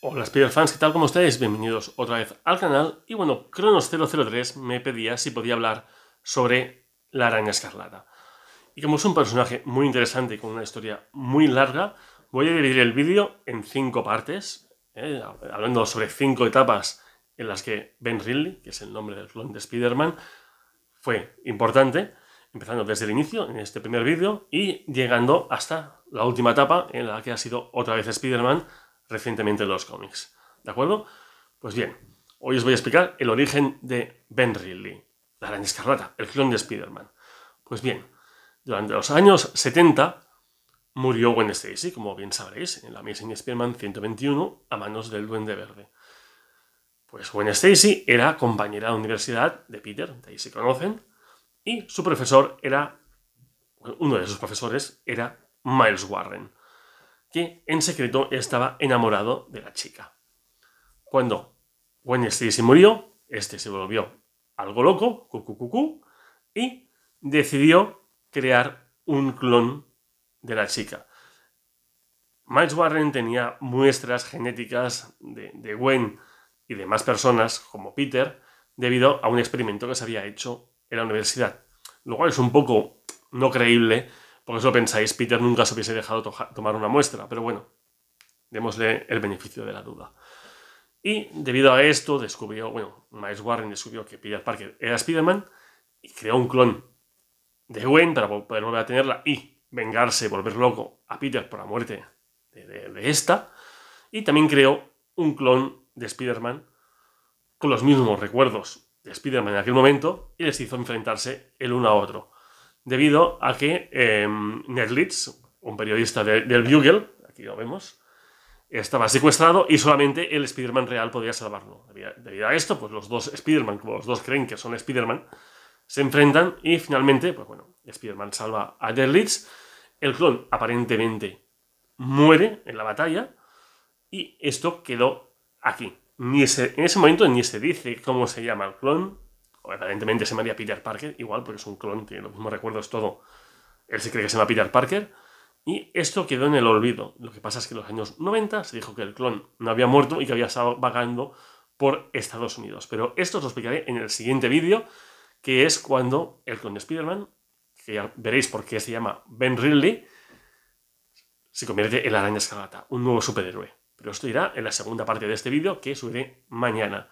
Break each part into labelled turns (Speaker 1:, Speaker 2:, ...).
Speaker 1: Hola Spider-Fans, ¿qué tal? como estáis? Bienvenidos otra vez al canal. Y bueno, Cronos003 me pedía si podía hablar sobre la araña escarlata. Y como es un personaje muy interesante y con una historia muy larga, voy a dividir el vídeo en cinco partes, ¿eh? hablando sobre cinco etapas en las que Ben Ridley, que es el nombre del clon de Spider-Man, fue importante, empezando desde el inicio, en este primer vídeo, y llegando hasta la última etapa en la que ha sido otra vez Spider-Man recientemente en los cómics. ¿De acuerdo? Pues bien, hoy os voy a explicar el origen de Ben Reilly, la gran escarlata, el clon de Spider-Man. Pues bien, durante los años 70 murió Gwen Stacy, como bien sabréis, en la Amazing Spider-Man 121 a manos del Duende Verde. Pues Gwen Stacy era compañera de universidad de Peter, de ahí se conocen, y su profesor era, uno de sus profesores era Miles Warren que en secreto estaba enamorado de la chica. Cuando Gwen Stacy murió, este se volvió algo loco, cu, y decidió crear un clon de la chica. Miles Warren tenía muestras genéticas de, de Gwen y demás personas, como Peter, debido a un experimento que se había hecho en la universidad. Lo cual es un poco no creíble, por eso pensáis, Peter nunca se hubiese dejado tomar una muestra, pero bueno, démosle el beneficio de la duda. Y debido a esto descubrió, bueno, Miles Warren descubrió que Peter Parker era Spider-Man y creó un clon de Gwen para poder volver a tenerla y vengarse, volver loco a Peter por la muerte de, esta. Y también creó un clon de Spider-Man con los mismos recuerdos de Spider-Man en aquel momento y les hizo enfrentarse el uno a otro debido a que em, Ned Leeds, un periodista del Bugle, aquí lo vemos, estaba secuestrado y solamente el Spider-Man real podía salvarlo. Debido a esto, pues los dos Spider-Man, como los dos creen que son Spider-Man, se enfrentan y finalmente, pues bueno, Spider-Man salva a Ned Leeds, el clon aparentemente muere en la batalla y esto quedó aquí. Ni en ese momento ni se dice cómo se llama el clon, o evidentemente se llamaría Peter Parker, igual, porque es un clon, tiene los mismos recuerdos, todo. Él se cree que se llama Peter Parker. Y esto quedó en el olvido. Lo que pasa es que en los años 90 se dijo que el clon no había muerto y que había estado vagando por Estados Unidos. Pero esto os lo explicaré en el siguiente vídeo, que es cuando el clon de Spider-Man, que ya veréis por qué se llama Ben Ridley, se convierte en la araña escarlata, un nuevo superhéroe. Pero esto irá en la segunda parte de este vídeo que subiré mañana.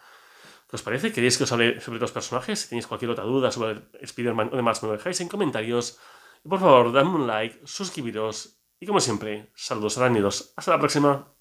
Speaker 1: ¿Qué os parece? ¿Queréis que os hable sobre los personajes? Si tenéis cualquier otra duda sobre Spider-Man o demás, me lo dejáis en comentarios. Y por favor, dadme un like, suscribiros y como siempre, saludos arácnidos. Hasta la próxima.